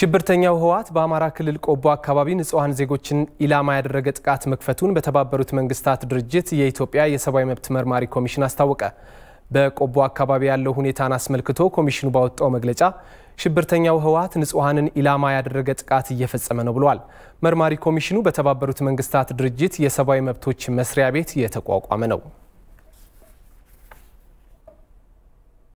ሽብርተኛው ህወሓት በአማራ ክልል ቆቦ አካባቢ ንጹሐን ዜጎችን ኢላማ ያደረገ ጥቃት መክፈቱን በተባበሩት መንግስታት ድርጅት የኢትዮጵያ የሰብአዊ መብት መርማሪ ኮሚሽን አስታወቀ። በቆቦ አካባቢ ያለው ሁኔታን አስመልክቶ ኮሚሽኑ ባወጣው መግለጫ ሽብርተኛው ህወሓት ንጹሐንን ኢላማ ያደረገ ጥቃት እየፈጸመ ነው ብሏል። መርማሪ ኮሚሽኑ በተባበሩት መንግስታት ድርጅት የሰብአዊ መብቶች መስሪያ ቤት የተቋቋመ ነው።